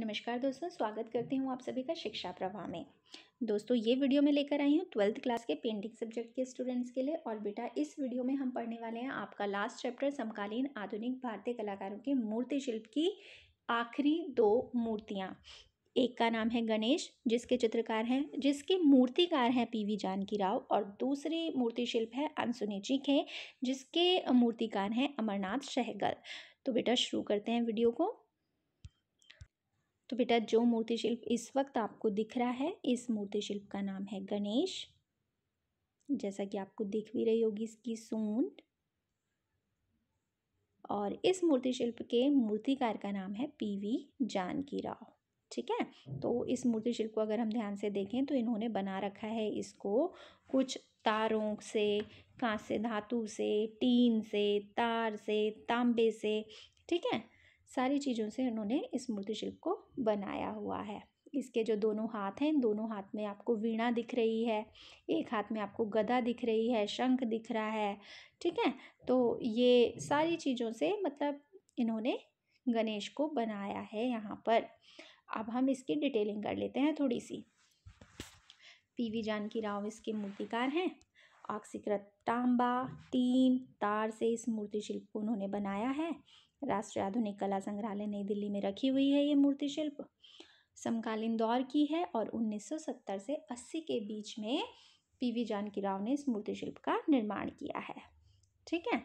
नमस्कार दोस्तों स्वागत करती हूँ आप सभी का शिक्षा प्रवाह में दोस्तों ये वीडियो मैं लेकर आई हूँ ट्वेल्थ क्लास के पेंटिंग सब्जेक्ट के स्टूडेंट्स के लिए और बेटा इस वीडियो में हम पढ़ने वाले हैं आपका लास्ट चैप्टर समकालीन आधुनिक भारतीय कलाकारों के मूर्ति शिल्प की आखिरी दो मूर्तियाँ एक का नाम है गणेश जिसके चित्रकार हैं जिसके मूर्तिकार हैं पीवी जानकी राव और दूसरी मूर्ति शिल्प है अनसुनी खे जिसके मूर्तिकार हैं अमरनाथ शहगल तो बेटा शुरू करते हैं वीडियो को तो बेटा जो मूर्ति शिल्प इस वक्त आपको दिख रहा है इस मूर्ति शिल्प का नाम है गणेश जैसा कि आपको दिख भी रही होगी इसकी सूंड और इस मूर्ति शिल्प के मूर्तिकार का नाम है पीवी जानकी राव ठीक है तो इस मूर्ति शिल्प को अगर हम ध्यान से देखें तो इन्होंने बना रखा है इसको कुछ तारों से कांसे धातु से टीन से तार से तांबे से ठीक है सारी चीज़ों से उन्होंने इस मूर्ति शिल्प को बनाया हुआ है इसके जो दोनों हाथ हैं दोनों हाथ में आपको वीणा दिख रही है एक हाथ में आपको गदा दिख रही है शंख दिख रहा है ठीक है तो ये सारी चीज़ों से मतलब इन्होंने गणेश को बनाया है यहाँ पर अब हम इसकी डिटेलिंग कर लेते हैं थोड़ी सी पीवी जानकी राव इसके मूर्तिकार हैं ऑक्सीकृत तांबा तीन तार से इस मूर्ति शिल्प को उन्होंने बनाया है राष्ट्रीय आधुनिक कला संग्रहालय नई दिल्ली में रखी हुई है ये मूर्ति शिल्प समकालीन दौर की है और 1970 से 80 के बीच में पीवी जानकी राव ने इस मूर्ति शिल्प का निर्माण किया है ठीक है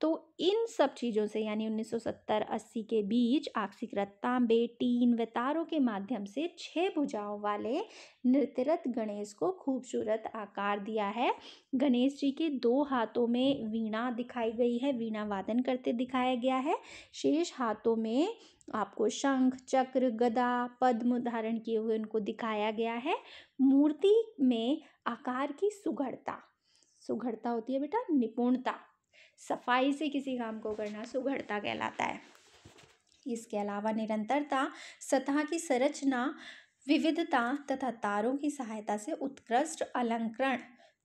तो इन सब चीज़ों से यानी 1970-80 के बीच आपसी तांबे टीन व तारों के माध्यम से छह भुजाओं वाले नृत्यरत गणेश को खूबसूरत आकार दिया है गणेश जी के दो हाथों में वीणा दिखाई गई है वीणा वादन करते दिखाया गया है शेष हाथों में आपको शंख चक्र गदा पद्म धारण किए हुए उनको दिखाया गया है मूर्ति में आकार की सुघड़ता सुघड़ता होती है बेटा निपुणता सफाई से किसी काम को करना सुघड़ता कहलाता है इसके अलावा निरंतरता सतह की संरचना विविधता तथा तारों की सहायता से उत्कृष्ट अलंकरण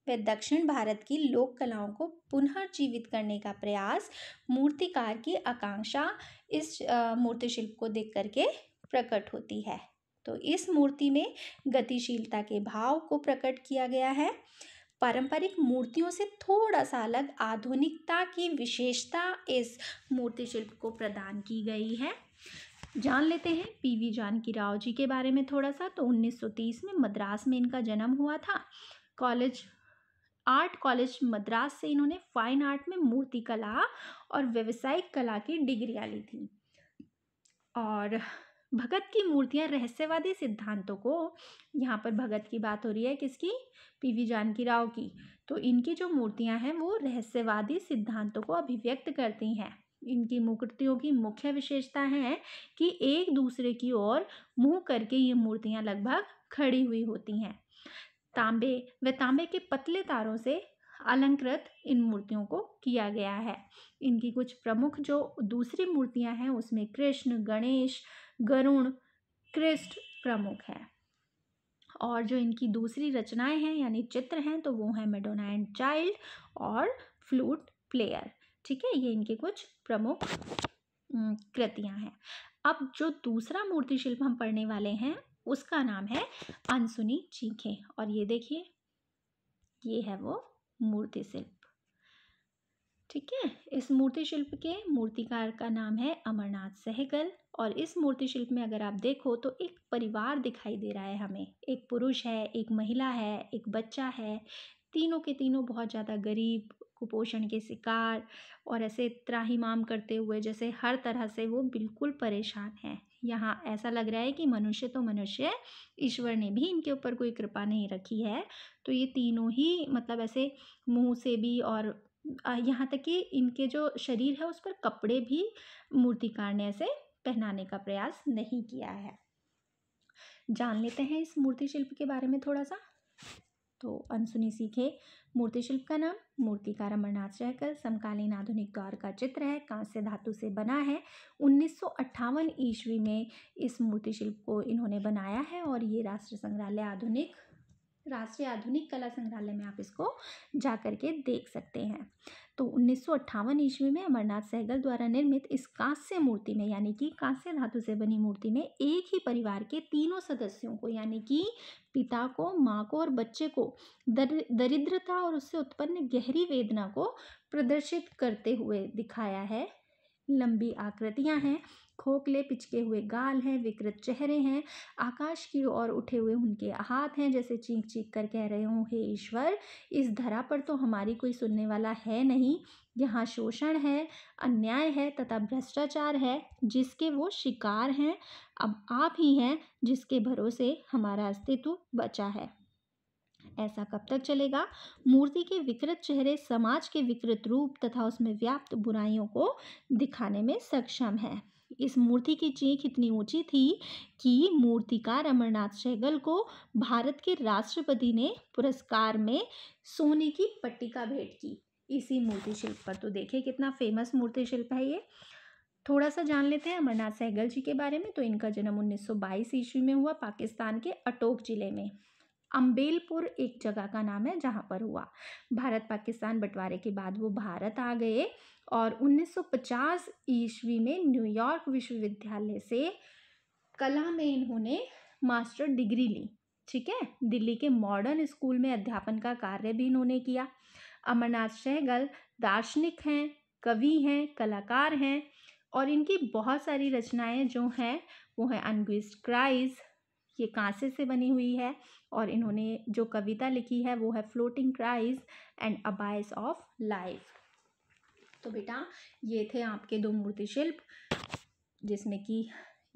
व दक्षिण भारत की लोक कलाओं को पुनर्जीवित करने का प्रयास मूर्तिकार की आकांक्षा इस मूर्तिशिल्प को देख करके प्रकट होती है तो इस मूर्ति में गतिशीलता के भाव को प्रकट किया गया है पारंपरिक मूर्तियों से थोड़ा सा अलग आधुनिकता की विशेषता इस मूर्ति शिल्प को प्रदान की गई है जान लेते हैं पीवी जानकी राव जी के बारे में थोड़ा सा तो 1930 में मद्रास में इनका जन्म हुआ था कॉलेज आर्ट कॉलेज मद्रास से इन्होंने फाइन आर्ट में मूर्ति कला और व्यवसायिक कला की डिग्रियाँ ली थी और भगत की मूर्तियां रहस्यवादी सिद्धांतों को यहाँ पर भगत की बात हो रही है किसकी पीवी जानकी राव की तो इनकी जो मूर्तियां हैं वो रहस्यवादी सिद्धांतों को अभिव्यक्त करती हैं इनकी मूर्तियों की मुख्य विशेषता है कि एक दूसरे की ओर मुंह करके ये मूर्तियां लगभग खड़ी हुई होती हैं तांबे व तांबे के पतले तारों से अलंकृत इन मूर्तियों को किया गया है इनकी कुछ प्रमुख जो दूसरी मूर्तियां हैं उसमें कृष्ण गणेश गरुण कृष्ण प्रमुख है और जो इनकी दूसरी रचनाएं हैं यानी चित्र हैं तो वो हैं मेडोना एंड चाइल्ड और फ्लूट प्लेयर ठीक है ये इनके कुछ प्रमुख कृतियां हैं अब जो दूसरा मूर्तिशिल्प हम पढ़ने वाले हैं उसका नाम है अनसुनी चीखें और ये देखिए ये है वो मूर्ति शिल्प ठीक है इस मूर्ति शिल्प के मूर्तिकार का नाम है अमरनाथ सहगल और इस मूर्ति शिल्प में अगर आप देखो तो एक परिवार दिखाई दे रहा है हमें एक पुरुष है एक महिला है एक बच्चा है तीनों के तीनों बहुत ज़्यादा गरीब कुपोषण के शिकार और ऐसे त्राहिमाम करते हुए जैसे हर तरह से वो बिल्कुल परेशान हैं यहाँ ऐसा लग रहा है कि मनुष्य तो मनुष्य ईश्वर ने भी इनके ऊपर कोई कृपा नहीं रखी है तो ये तीनों ही मतलब ऐसे मुंह से भी और यहाँ तक कि इनके जो शरीर है उस पर कपड़े भी मूर्तिकार ने ऐसे पहनाने का प्रयास नहीं किया है जान लेते हैं इस मूर्ति शिल्प के बारे में थोड़ा सा तो अनसुनी सीखे मूर्ति शिल्प का नाम मूर्तिकार अमरनाथ रहकर समकालीन आधुनिक दौर का चित्र है कांस्य धातु से बना है उन्नीस ईस्वी में इस मूर्ति शिल्प को इन्होंने बनाया है और ये राष्ट्रीय संग्रहालय आधुनिक राष्ट्रीय आधुनिक कला संग्रहालय में आप इसको जा कर के देख सकते हैं तो उन्नीस ईस्वी में अमरनाथ सहगल द्वारा निर्मित इस कांस्य मूर्ति में यानी कि कांस्य धातु से बनी मूर्ति में एक ही परिवार के तीनों सदस्यों को यानी कि पिता को माँ को और बच्चे को दर दरिद्रता और उससे उत्पन्न गहरी वेदना को प्रदर्शित करते हुए दिखाया है लंबी आकृतियां हैं खोखले पिचके हुए गाल हैं विकृत चेहरे हैं आकाश की ओर उठे हुए उनके हाथ हैं जैसे चीख चीख कर कह रहे हों हे ईश्वर इस धरा पर तो हमारी कोई सुनने वाला है नहीं यहाँ शोषण है अन्याय है तथा भ्रष्टाचार है जिसके वो शिकार हैं अब आप ही हैं जिसके भरोसे हमारा अस्तित्व बचा है ऐसा कब तक चलेगा मूर्ति के विकृत चेहरे समाज के विकृत रूप तथा उसमें व्याप्त बुराइयों को दिखाने में सक्षम है इस मूर्ति की चीख इतनी ऊंची थी कि मूर्तिकार अमरनाथ सहगल को भारत के राष्ट्रपति ने पुरस्कार में सोने की पट्टिका भेंट की इसी मूर्ति शिल्प पर तो देखिए कितना फेमस मूर्ति शिल्प है ये थोड़ा सा जान लेते हैं अमरनाथ सहगल जी के बारे में तो इनका जन्म 1922 ईस्वी में हुआ पाकिस्तान के अटोक ज़िले में अम्बेलपुर एक जगह का नाम है जहाँ पर हुआ भारत पाकिस्तान बंटवारे के बाद वो भारत आ गए और 1950 ईस्वी में न्यूयॉर्क विश्वविद्यालय से कला में इन्होंने मास्टर डिग्री ली ठीक है दिल्ली के मॉडर्न स्कूल में अध्यापन का कार्य भी इन्होंने किया अमरनाथ सहगल दार्शनिक हैं कवि हैं कलाकार हैं और इनकी बहुत सारी रचनाएं जो हैं वो हैं अनग्विस्ट क्राइज ये कांसे से बनी हुई है और इन्होंने जो कविता लिखी है वो है floating cries and abyss of life तो बेटा ये थे आपके दो मूर्ति शिल्प जिसमें कि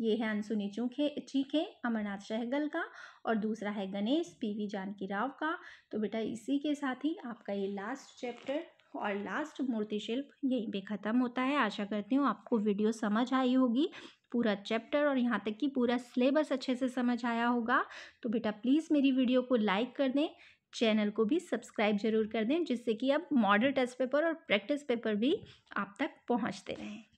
ये है अनसुनी चूखे चीखे अमरनाथ सहगल का और दूसरा है गणेश पीवी जानकी राव का तो बेटा इसी के साथ ही आपका ये लास्ट चैप्टर और लास्ट मूर्ति शिल्प यहीं पे ख़त्म होता है आशा करती हूँ आपको वीडियो समझ आई होगी पूरा चैप्टर और यहाँ तक कि पूरा सिलेबस अच्छे से समझ आया होगा तो बेटा प्लीज़ मेरी वीडियो को लाइक कर दें चैनल को भी सब्सक्राइब जरूर कर दें जिससे कि अब मॉडल टेस्ट पेपर और प्रैक्टिस पेपर भी आप तक पहुँचते रहें